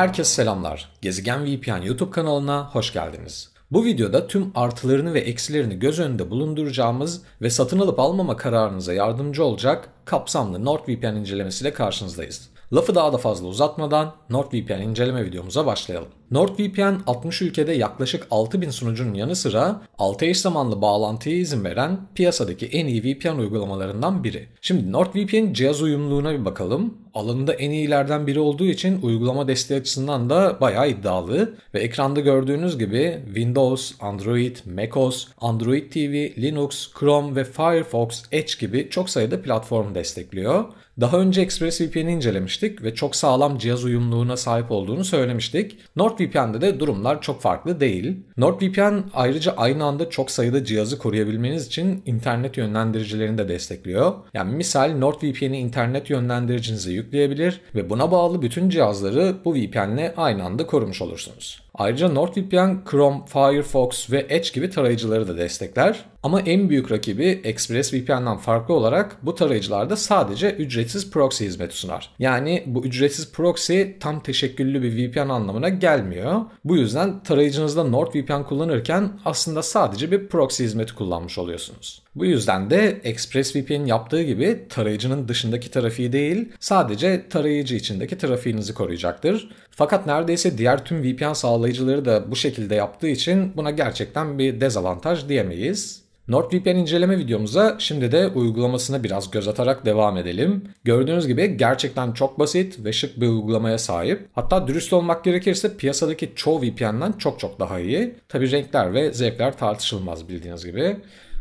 herkese selamlar. Gezegen VPN YouTube kanalına hoş geldiniz. Bu videoda tüm artılarını ve eksilerini göz önünde bulunduracağımız ve satın alıp almama kararınıza yardımcı olacak kapsamlı NordVPN incelemesiyle karşınızdayız. Lafı daha da fazla uzatmadan NordVPN inceleme videomuza başlayalım. NordVPN 60 ülkede yaklaşık 6000 sunucunun yanı sıra 6 eş zamanlı bağlantıya izin veren piyasadaki en iyi VPN uygulamalarından biri. Şimdi NordVPN cihaz uyumluluğuna bir bakalım. Alanında en iyilerden biri olduğu için uygulama desteği açısından da bayağı iddialı ve ekranda gördüğünüz gibi Windows, Android, macOS, Android TV, Linux, Chrome ve Firefox, Edge gibi çok sayıda platform destekliyor. Daha önce ExpressVPN'i incelemiştik ve çok sağlam cihaz uyumluğuna sahip olduğunu söylemiştik. NordVPN'de de durumlar çok farklı değil. NordVPN ayrıca aynı anda çok sayıda cihazı koruyabilmeniz için internet yönlendiricilerini de destekliyor. Yani misal NordVPN'i internet yönlendiricinize yükleyebilir ve buna bağlı bütün cihazları bu VPN'le aynı anda korumuş olursunuz. Ayrıca NordVPN, Chrome, Firefox ve Edge gibi tarayıcıları da destekler. Ama en büyük rakibi ExpressVPN'den farklı olarak bu tarayıcılarda sadece ücretsiz proxy hizmeti sunar. Yani bu ücretsiz proxy tam teşekküllü bir VPN anlamına gelmiyor. Bu yüzden tarayıcınızda NordVPN kullanırken aslında sadece bir proxy hizmeti kullanmış oluyorsunuz. Bu yüzden de ExpressVPN'in yaptığı gibi tarayıcının dışındaki trafiği değil sadece tarayıcı içindeki trafiğinizi koruyacaktır. Fakat neredeyse diğer tüm VPN sağlayıcıları da bu şekilde yaptığı için buna gerçekten bir dezavantaj diyemeyiz. NordVPN inceleme videomuza şimdi de uygulamasına biraz göz atarak devam edelim. Gördüğünüz gibi gerçekten çok basit ve şık bir uygulamaya sahip. Hatta dürüst olmak gerekirse piyasadaki çoğu VPN'den çok çok daha iyi. Tabi renkler ve zevkler tartışılmaz bildiğiniz gibi.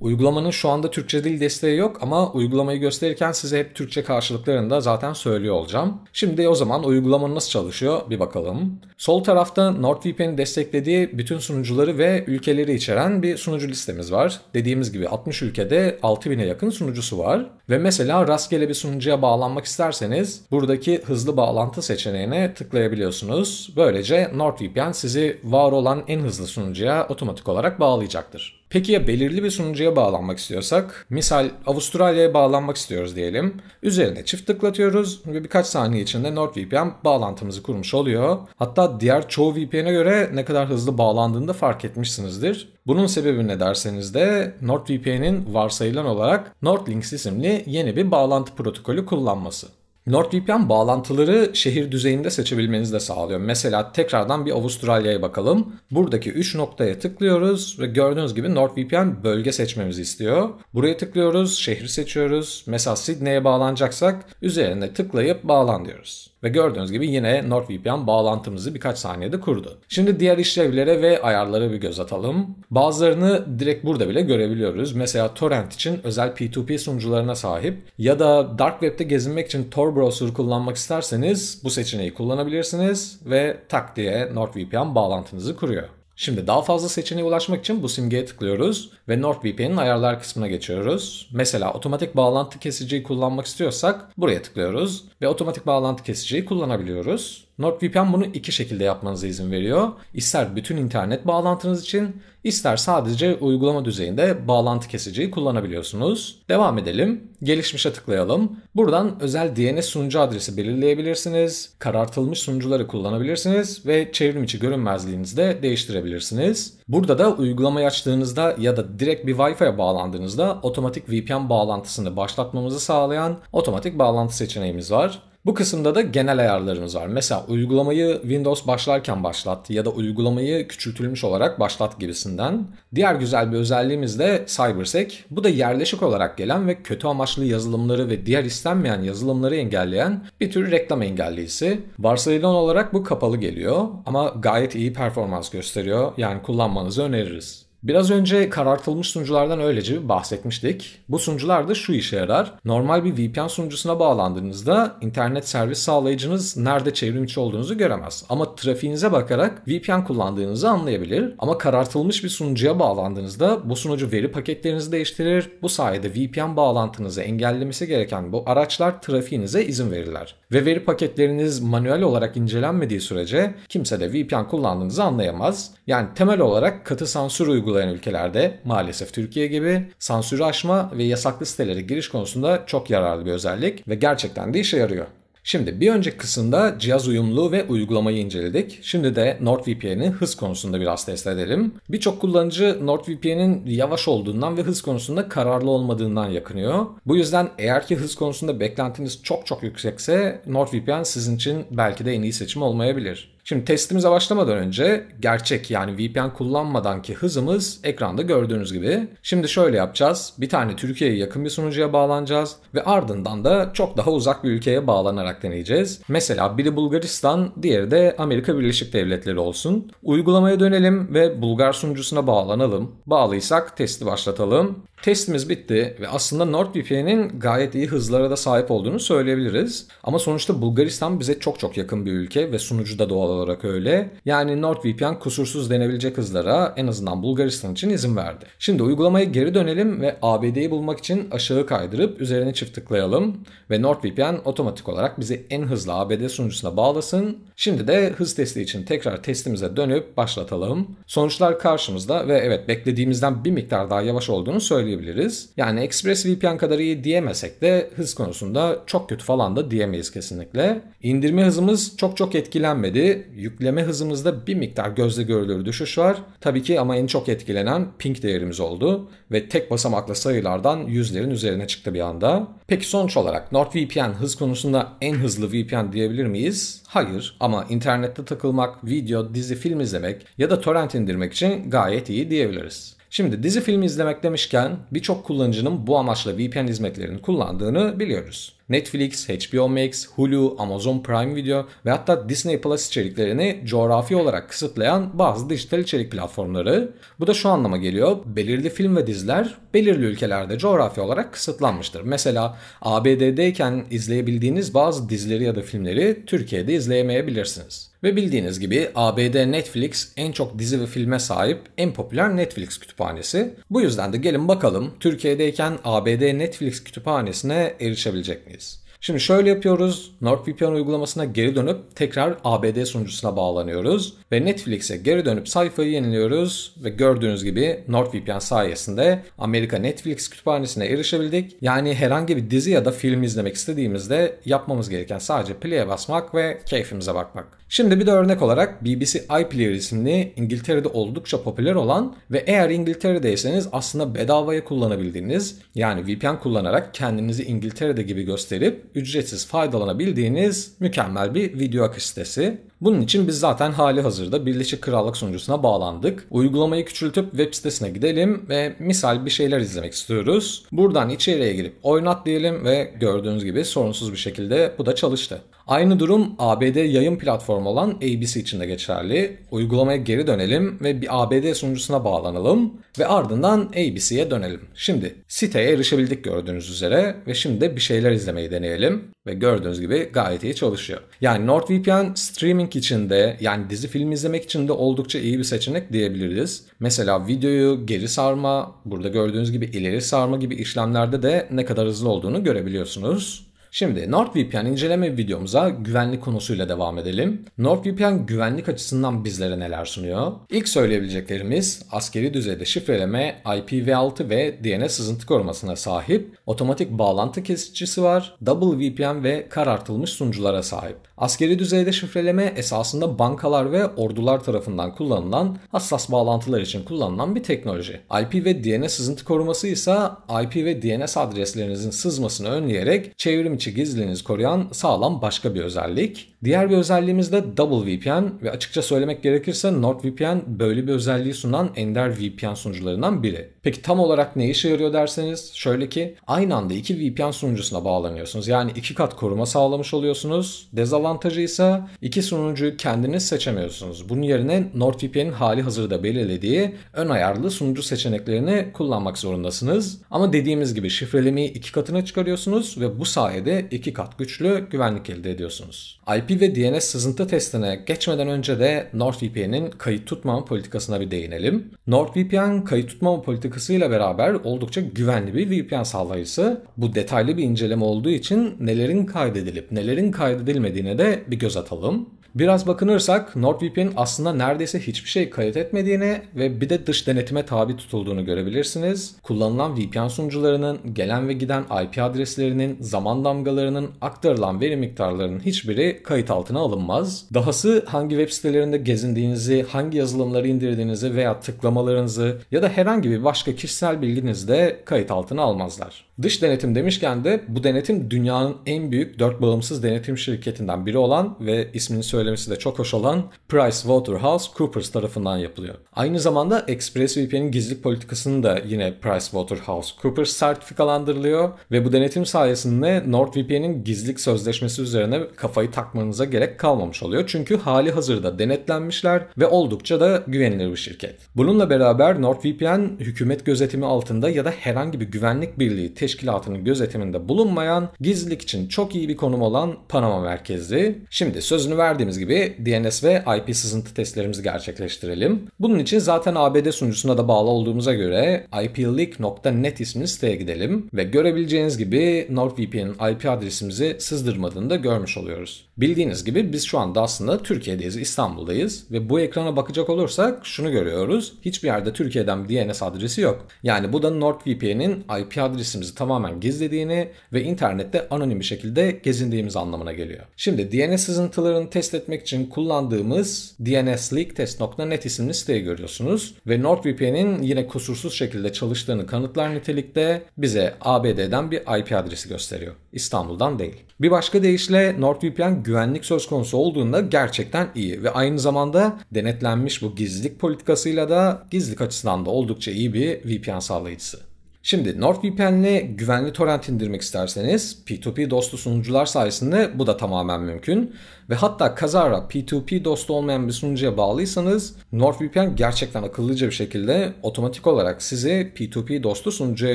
Uygulamanın şu anda Türkçe dil desteği yok ama uygulamayı gösterirken size hep Türkçe karşılıklarını da zaten söylüyor olacağım. Şimdi o zaman uygulamanın nasıl çalışıyor bir bakalım. Sol tarafta NordVPN'i desteklediği bütün sunucuları ve ülkeleri içeren bir sunucu listemiz var. Dediğimiz gibi 60 ülkede 6000'e yakın sunucusu var. Ve mesela rastgele bir sunucuya bağlanmak isterseniz buradaki hızlı bağlantı seçeneğine tıklayabiliyorsunuz. Böylece NordVPN sizi var olan en hızlı sunucuya otomatik olarak bağlayacaktır. Peki ya belirli bir sunucuya bağlanmak istiyorsak? Misal Avustralya'ya bağlanmak istiyoruz diyelim. Üzerine çift tıklatıyoruz ve birkaç saniye içinde NordVPN bağlantımızı kurmuş oluyor. Hatta diğer çoğu VPN'e göre ne kadar hızlı bağlandığını da fark etmişsinizdir. Bunun sebebi ne derseniz de NordVPN'in varsayılan olarak NordLinks isimli yeni bir bağlantı protokolü kullanması. NordVPN bağlantıları şehir düzeyinde seçebilmenizi de sağlıyor. Mesela tekrardan bir Avustralya'ya bakalım. Buradaki 3 noktaya tıklıyoruz ve gördüğünüz gibi NordVPN bölge seçmemizi istiyor. Buraya tıklıyoruz, şehri seçiyoruz. Mesela Sydney'e bağlanacaksak üzerine tıklayıp bağlan diyoruz. Ve gördüğünüz gibi yine NordVPN bağlantımızı birkaç saniyede kurdu. Şimdi diğer işlevlere ve ayarlara bir göz atalım. Bazılarını direkt burada bile görebiliyoruz. Mesela torrent için özel P2P sunucularına sahip ya da dark web'te gezinmek için Tor browser kullanmak isterseniz bu seçeneği kullanabilirsiniz ve tak diye NordVPN bağlantınızı kuruyor. Şimdi daha fazla seçeneğe ulaşmak için bu simgeye tıklıyoruz ve NordVPN'in ayarlar kısmına geçiyoruz. Mesela otomatik bağlantı kesiciyi kullanmak istiyorsak buraya tıklıyoruz ve otomatik bağlantı kesiciyi kullanabiliyoruz. NordVPN bunu iki şekilde yapmanıza izin veriyor. İster bütün internet bağlantınız için, ister sadece uygulama düzeyinde bağlantı kesiciyi kullanabiliyorsunuz. Devam edelim. Gelişmişe tıklayalım. Buradan özel DNS sunucu adresi belirleyebilirsiniz. Karartılmış sunucuları kullanabilirsiniz ve çevrim içi görünmezliğinizi de değiştirebilirsiniz. Burada da uygulamayı açtığınızda ya da direkt bir Wi-Fi'ye bağlandığınızda otomatik VPN bağlantısını başlatmamızı sağlayan otomatik bağlantı seçeneğimiz var. Bu kısımda da genel ayarlarımız var. Mesela uygulamayı Windows başlarken başlat ya da uygulamayı küçültülmüş olarak başlat gibisinden. Diğer güzel bir özelliğimiz de CyberSec. Bu da yerleşik olarak gelen ve kötü amaçlı yazılımları ve diğer istenmeyen yazılımları engelleyen bir tür reklam engelleyicisi. Varsayılan olarak bu kapalı geliyor ama gayet iyi performans gösteriyor. Yani kullanmanızı öneririz. Biraz önce karartılmış sunuculardan öylece bahsetmiştik. Bu sunucular da şu işe yarar. Normal bir VPN sunucusuna bağlandığınızda internet servis sağlayıcınız nerede çevrimçi olduğunuzu göremez. Ama trafiğinize bakarak VPN kullandığınızı anlayabilir. Ama karartılmış bir sunucuya bağlandığınızda bu sunucu veri paketlerinizi değiştirir. Bu sayede VPN bağlantınızı engellemesi gereken bu araçlar trafiğinize izin verirler. Ve veri paketleriniz manuel olarak incelenmediği sürece kimse de VPN kullandığınızı anlayamaz. Yani temel olarak katı sansür uygulaması uygulayan ülkelerde maalesef Türkiye gibi sansürü aşma ve yasaklı sitelere giriş konusunda çok yararlı bir özellik ve gerçekten de işe yarıyor. Şimdi bir önceki kısımda cihaz uyumlu ve uygulamayı inceledik. Şimdi de NordVPN'in hız konusunda biraz test edelim. Birçok kullanıcı NordVPN'in yavaş olduğundan ve hız konusunda kararlı olmadığından yakınıyor. Bu yüzden eğer ki hız konusunda beklentiniz çok çok yüksekse NordVPN sizin için belki de en iyi seçim olmayabilir. Şimdi testimize başlamadan önce gerçek yani VPN kullanmadanki hızımız ekranda gördüğünüz gibi. Şimdi şöyle yapacağız. Bir tane Türkiye'ye yakın bir sunucuya bağlanacağız ve ardından da çok daha uzak bir ülkeye bağlanarak deneyeceğiz. Mesela biri Bulgaristan, diğeri de Amerika Birleşik Devletleri olsun. Uygulamaya dönelim ve Bulgar sunucusuna bağlanalım. Bağlıysak testi başlatalım. Testimiz bitti ve aslında NordVPN'in gayet iyi hızlara da sahip olduğunu söyleyebiliriz. Ama sonuçta Bulgaristan bize çok çok yakın bir ülke ve sunucu da doğal olarak öyle. Yani NordVPN kusursuz denebilecek hızlara en azından Bulgaristan için izin verdi. Şimdi uygulamaya geri dönelim ve ABD'yi bulmak için aşağı kaydırıp üzerine çift tıklayalım ve NordVPN otomatik olarak bizi en hızlı ABD sunucusuna bağlasın. Şimdi de hız testi için tekrar testimize dönüp başlatalım. Sonuçlar karşımızda ve evet beklediğimizden bir miktar daha yavaş olduğunu söyleyebiliriz söyleyebiliriz. Yani ExpressVPN kadar iyi diyemesek de hız konusunda çok kötü falan da diyemeyiz kesinlikle. İndirme hızımız çok çok etkilenmedi. Yükleme hızımızda bir miktar gözle görülür düşüş var. Tabii ki ama en çok etkilenen ping değerimiz oldu ve tek basamaklı sayılardan yüzlerin üzerine çıktı bir anda. Peki sonuç olarak NordVPN hız konusunda en hızlı VPN diyebilir miyiz? Hayır ama internette takılmak, video, dizi, film izlemek ya da torrent indirmek için gayet iyi diyebiliriz. Şimdi dizi filmi izlemek demişken birçok kullanıcının bu amaçla VPN hizmetlerini kullandığını biliyoruz. Netflix, HBO Max, Hulu, Amazon Prime Video ve hatta Disney Plus içeriklerini coğrafi olarak kısıtlayan bazı dijital içerik platformları. Bu da şu anlama geliyor. Belirli film ve diziler belirli ülkelerde coğrafi olarak kısıtlanmıştır. Mesela ABD'deyken izleyebildiğiniz bazı dizileri ya da filmleri Türkiye'de izleyemeyebilirsiniz. Ve bildiğiniz gibi ABD Netflix en çok dizi ve filme sahip en popüler Netflix kütüphanesi. Bu yüzden de gelin bakalım Türkiye'deyken ABD Netflix kütüphanesine erişebilecek miyiz? Şimdi şöyle yapıyoruz. NordVPN uygulamasına geri dönüp tekrar ABD sunucusuna bağlanıyoruz ve Netflix'e geri dönüp sayfayı yeniliyoruz ve gördüğünüz gibi NordVPN sayesinde Amerika Netflix kütüphanesine erişebildik. Yani herhangi bir dizi ya da film izlemek istediğimizde yapmamız gereken sadece play'e basmak ve keyfimize bakmak. Şimdi bir de örnek olarak BBC iPlayer isimli İngiltere'de oldukça popüler olan ve eğer İngiltere'deyseniz aslında bedavaya kullanabildiğiniz yani VPN kullanarak kendinizi İngiltere'de gibi gösterip ücretsiz faydalanabildiğiniz mükemmel bir video akış sitesi. Bunun için biz zaten hali hazırda Birleşik Krallık sunucusuna bağlandık. Uygulamayı küçültüp web sitesine gidelim ve misal bir şeyler izlemek istiyoruz. Buradan içeriye girip oynat diyelim ve gördüğünüz gibi sorunsuz bir şekilde bu da çalıştı. Aynı durum ABD yayın platformu olan ABC için de geçerli. Uygulamaya geri dönelim ve bir ABD sunucusuna bağlanalım ve ardından ABC'ye dönelim. Şimdi siteye erişebildik gördüğünüz üzere ve şimdi bir şeyler izlemeyi deneyelim ve gördüğünüz gibi gayet iyi çalışıyor. Yani NordVPN streaming gaming için de yani dizi film izlemek için de oldukça iyi bir seçenek diyebiliriz. Mesela videoyu geri sarma, burada gördüğünüz gibi ileri sarma gibi işlemlerde de ne kadar hızlı olduğunu görebiliyorsunuz. Şimdi NordVPN inceleme videomuza güvenlik konusuyla devam edelim. NordVPN güvenlik açısından bizlere neler sunuyor? İlk söyleyebileceklerimiz askeri düzeyde şifreleme, IPv6 ve DNS sızıntı korumasına sahip, otomatik bağlantı kesicisi var, double VPN ve karartılmış sunuculara sahip. Askeri düzeyde şifreleme esasında bankalar ve ordular tarafından kullanılan hassas bağlantılar için kullanılan bir teknoloji. IP ve DNS sızıntı koruması ise IP ve DNS adreslerinizin sızmasını önleyerek çevrim içi gizliliğinizi koruyan sağlam başka bir özellik. Diğer bir özelliğimiz de Double VPN ve açıkça söylemek gerekirse NordVPN böyle bir özelliği sunan ender VPN sunucularından biri. Peki tam olarak ne işe yarıyor derseniz şöyle ki aynı anda iki VPN sunucusuna bağlanıyorsunuz. Yani iki kat koruma sağlamış oluyorsunuz. Dezavantajı ise iki sunucuyu kendiniz seçemiyorsunuz. Bunun yerine NordVPN'in hali hazırda belirlediği ön ayarlı sunucu seçeneklerini kullanmak zorundasınız. Ama dediğimiz gibi şifrelemeyi iki katına çıkarıyorsunuz ve bu sayede halde iki kat güçlü güvenlik elde ediyorsunuz. IP ve DNS sızıntı testine geçmeden önce de NordVPN'in kayıt tutmama politikasına bir değinelim. NordVPN kayıt tutmama politikasıyla beraber oldukça güvenli bir VPN sağlayıcısı. Bu detaylı bir inceleme olduğu için nelerin kaydedilip nelerin kaydedilmediğine de bir göz atalım. Biraz bakınırsak NordVPN aslında neredeyse hiçbir şey kayıt etmediğini ve bir de dış denetime tabi tutulduğunu görebilirsiniz. Kullanılan VPN sunucularının gelen ve giden IP adreslerinin zamandan mangalarının aktarılan veri miktarlarının hiçbiri kayıt altına alınmaz. Dahası hangi web sitelerinde gezindiğinizi, hangi yazılımları indirdiğinizi veya tıklamalarınızı ya da herhangi bir başka kişisel bilginizi de kayıt altına almazlar. Dış denetim demişken de bu denetim dünyanın en büyük dört bağımsız denetim şirketinden biri olan ve ismini söylemesi de çok hoş olan PricewaterhouseCoopers tarafından yapılıyor. Aynı zamanda ExpressVPN'in gizlilik politikasını da yine PricewaterhouseCoopers sertifikalandırılıyor ve bu denetim sayesinde North NordVPN'in gizlilik sözleşmesi üzerine kafayı takmanıza gerek kalmamış oluyor. Çünkü hali hazırda denetlenmişler ve oldukça da güvenilir bir şirket. Bununla beraber NordVPN hükümet gözetimi altında ya da herhangi bir güvenlik birliği teşkilatının gözetiminde bulunmayan gizlilik için çok iyi bir konum olan Panama merkezli. Şimdi sözünü verdiğimiz gibi DNS ve IP sızıntı testlerimizi gerçekleştirelim. Bunun için zaten ABD sunucusuna da bağlı olduğumuza göre ipleak.net isimli siteye gidelim ve görebileceğiniz gibi NordVPN'in IP IP adresimizi sızdırmadığını da görmüş oluyoruz. Bildiğiniz gibi biz şu anda aslında Türkiye'deyiz, İstanbul'dayız ve bu ekrana bakacak olursak şunu görüyoruz. Hiçbir yerde Türkiye'den bir DNS adresi yok. Yani bu da NordVPN'in IP adresimizi tamamen gizlediğini ve internette anonim bir şekilde gezindiğimiz anlamına geliyor. Şimdi DNS sızıntılarını test etmek için kullandığımız dnsleaktest.net isimli siteyi görüyorsunuz ve NordVPN'in yine kusursuz şekilde çalıştığını kanıtlar nitelikte bize ABD'den bir IP adresi gösteriyor. İstanbul'dan değil. Bir başka deyişle NordVPN güvenlik söz konusu olduğunda gerçekten iyi ve aynı zamanda denetlenmiş bu gizlilik politikasıyla da gizlilik açısından da oldukça iyi bir VPN sağlayıcısı. Şimdi NordVPN'le güvenli torrent indirmek isterseniz P2P dostu sunucular sayesinde bu da tamamen mümkün. Ve hatta kazara P2P dostu olmayan bir sunucuya bağlıysanız NordVPN gerçekten akıllıca bir şekilde otomatik olarak sizi P2P dostu sunucuya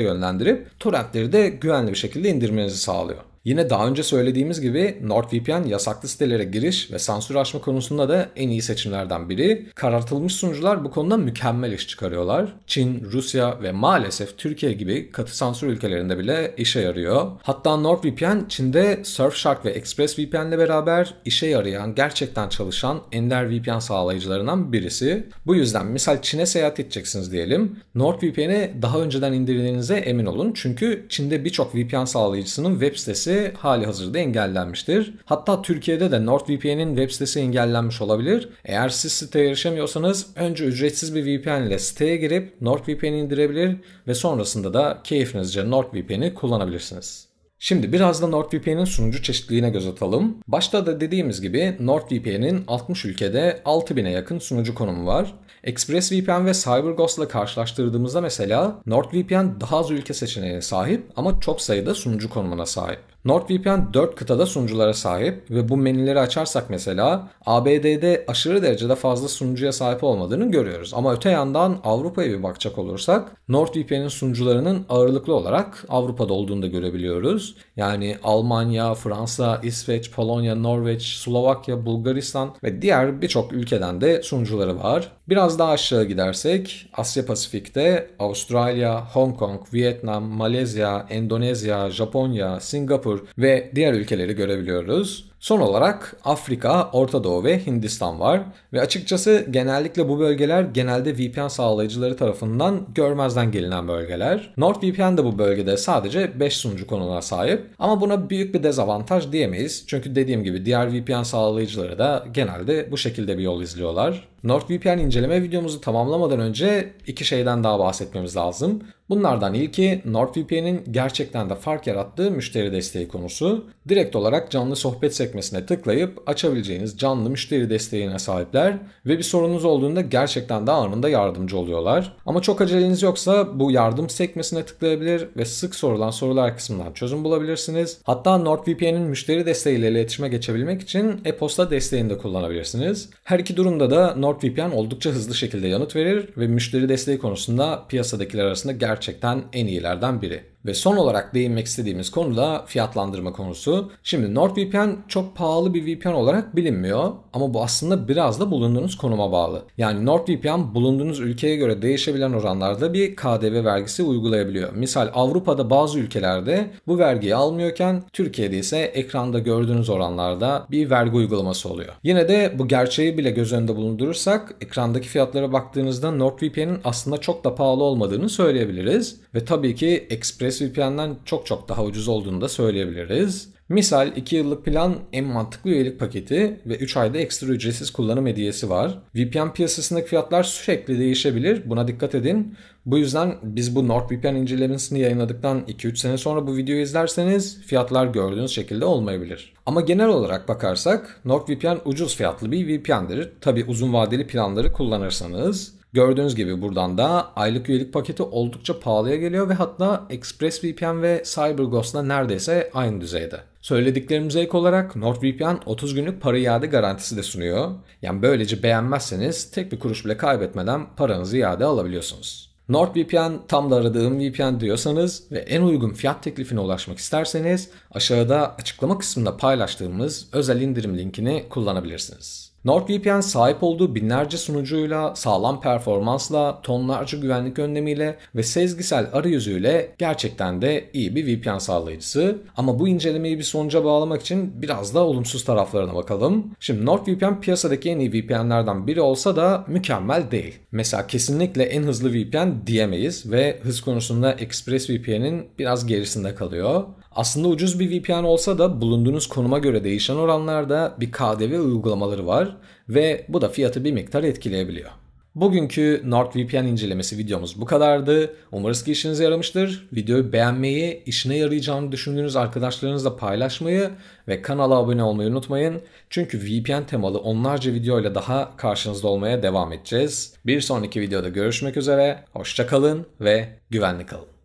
yönlendirip torrentleri de güvenli bir şekilde indirmenizi sağlıyor. Yine daha önce söylediğimiz gibi NordVPN yasaklı sitelere giriş ve sansür aşma konusunda da en iyi seçimlerden biri. Karartılmış sunucular bu konuda mükemmel iş çıkarıyorlar. Çin, Rusya ve maalesef Türkiye gibi katı sansür ülkelerinde bile işe yarıyor. Hatta NordVPN Çin'de Surfshark ve ExpressVPN ile beraber işe yarayan, gerçekten çalışan ender VPN sağlayıcılarından birisi. Bu yüzden misal Çin'e seyahat edeceksiniz diyelim. NordVPN'i daha önceden indirdiğinize emin olun. Çünkü Çin'de birçok VPN sağlayıcısının web sitesi hali hazırda engellenmiştir. Hatta Türkiye'de de NordVPN'in web sitesi engellenmiş olabilir. Eğer siz siteye erişemiyorsanız önce ücretsiz bir VPN ile siteye girip NordVPN'i indirebilir ve sonrasında da keyfinizce NordVPN'i kullanabilirsiniz. Şimdi biraz da NordVPN'in sunucu çeşitliliğine göz atalım. Başta da dediğimiz gibi NordVPN'in 60 ülkede 6000'e yakın sunucu konumu var. ExpressVPN ve CyberGhost ile karşılaştırdığımızda mesela NordVPN daha az ülke seçeneğine sahip ama çok sayıda sunucu konumuna sahip. NordVPN 4 kıtada sunuculara sahip ve bu menüleri açarsak mesela ABD'de aşırı derecede fazla sunucuya sahip olmadığını görüyoruz. Ama öte yandan Avrupa'ya bir bakacak olursak NordVPN'in sunucularının ağırlıklı olarak Avrupa'da olduğunu da görebiliyoruz. Yani Almanya, Fransa, İsveç, Polonya, Norveç, Slovakya, Bulgaristan ve diğer birçok ülkeden de sunucuları var. Biraz daha aşağı gidersek Asya Pasifik'te Avustralya, Hong Kong, Vietnam, Malezya, Endonezya, Japonya, Singapur, ve diğer ülkeleri görebiliyoruz. Son olarak Afrika, Orta Doğu ve Hindistan var ve açıkçası genellikle bu bölgeler genelde VPN sağlayıcıları tarafından görmezden gelinen bölgeler. NordVPN de bu bölgede sadece 5 sunucu konuna sahip ama buna büyük bir dezavantaj diyemeyiz çünkü dediğim gibi diğer VPN sağlayıcıları da genelde bu şekilde bir yol izliyorlar. NordVPN inceleme videomuzu tamamlamadan önce iki şeyden daha bahsetmemiz lazım. Bunlardan ilki NordVPN'in gerçekten de fark yarattığı müşteri desteği konusu. Direkt olarak canlı sohbet sekmesine tıklayıp açabileceğiniz canlı müşteri desteğine sahipler ve bir sorunuz olduğunda gerçekten de anında yardımcı oluyorlar. Ama çok aceleniz yoksa bu yardım sekmesine tıklayabilir ve sık sorulan sorular kısmından çözüm bulabilirsiniz. Hatta NordVPN'in müşteri desteğiyle iletişime geçebilmek için e-posta desteğini de kullanabilirsiniz. Her iki durumda da NordVPN oldukça hızlı şekilde yanıt verir ve müşteri desteği konusunda piyasadakiler arasında gerçekten en iyilerden biri. Ve son olarak değinmek istediğimiz konu da fiyatlandırma konusu. Şimdi NordVPN çok pahalı bir VPN olarak bilinmiyor ama bu aslında biraz da bulunduğunuz konuma bağlı. Yani NordVPN bulunduğunuz ülkeye göre değişebilen oranlarda bir KDV vergisi uygulayabiliyor. Misal Avrupa'da bazı ülkelerde bu vergiyi almıyorken Türkiye'de ise ekranda gördüğünüz oranlarda bir vergi uygulaması oluyor. Yine de bu gerçeği bile göz önünde bulundurursak ekrandaki fiyatlara baktığınızda NordVPN'in aslında çok da pahalı olmadığını söyleyebiliriz. Ve tabii ki Express ExpressVPN'den çok çok daha ucuz olduğunu da söyleyebiliriz. Misal 2 yıllık plan en mantıklı üyelik paketi ve 3 ayda ekstra ücretsiz kullanım hediyesi var. VPN piyasasındaki fiyatlar sürekli değişebilir. Buna dikkat edin. Bu yüzden biz bu NordVPN incelemesini yayınladıktan 2-3 sene sonra bu videoyu izlerseniz fiyatlar gördüğünüz şekilde olmayabilir. Ama genel olarak bakarsak NordVPN ucuz fiyatlı bir VPN'dir. Tabi uzun vadeli planları kullanırsanız. Gördüğünüz gibi buradan da aylık üyelik paketi oldukça pahalıya geliyor ve hatta ExpressVPN ve CyberGhost'la neredeyse aynı düzeyde. Söylediklerimize ek olarak NordVPN 30 günlük para iade garantisi de sunuyor. Yani böylece beğenmezseniz tek bir kuruş bile kaybetmeden paranızı iade alabiliyorsunuz. NordVPN tam da aradığım VPN diyorsanız ve en uygun fiyat teklifine ulaşmak isterseniz aşağıda açıklama kısmında paylaştığımız özel indirim linkini kullanabilirsiniz. NordVPN sahip olduğu binlerce sunucuyla, sağlam performansla, tonlarca güvenlik önlemiyle ve sezgisel arayüzüyle gerçekten de iyi bir VPN sağlayıcısı. Ama bu incelemeyi bir sonuca bağlamak için biraz da olumsuz taraflarına bakalım. Şimdi NordVPN piyasadaki en iyi VPN'lerden biri olsa da mükemmel değil. Mesela kesinlikle en hızlı VPN diyemeyiz ve hız konusunda ExpressVPN'in biraz gerisinde kalıyor. Aslında ucuz bir VPN olsa da bulunduğunuz konuma göre değişen oranlarda bir KDV uygulamaları var ve bu da fiyatı bir miktar etkileyebiliyor. Bugünkü NordVPN incelemesi videomuz bu kadardı. Umarız ki işinize yaramıştır. Videoyu beğenmeyi, işine yarayacağını düşündüğünüz arkadaşlarınızla paylaşmayı ve kanala abone olmayı unutmayın. Çünkü VPN temalı onlarca videoyla daha karşınızda olmaya devam edeceğiz. Bir sonraki videoda görüşmek üzere, hoşçakalın ve güvenli kalın.